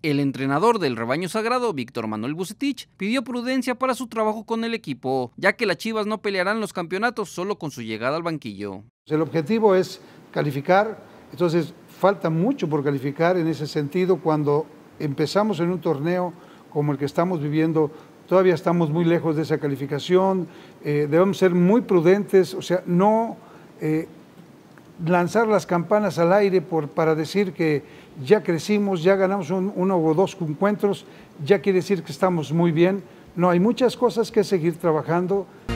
El entrenador del rebaño sagrado, Víctor Manuel Bucetich, pidió prudencia para su trabajo con el equipo, ya que las Chivas no pelearán los campeonatos solo con su llegada al banquillo. Pues, el objetivo es calificar, entonces falta mucho por calificar en ese sentido cuando empezamos en un torneo como el que estamos viviendo. Todavía estamos muy lejos de esa calificación, eh, debemos ser muy prudentes, o sea, no eh, lanzar las campanas al aire por, para decir que ya crecimos, ya ganamos uno o dos encuentros, ya quiere decir que estamos muy bien. No, hay muchas cosas que seguir trabajando,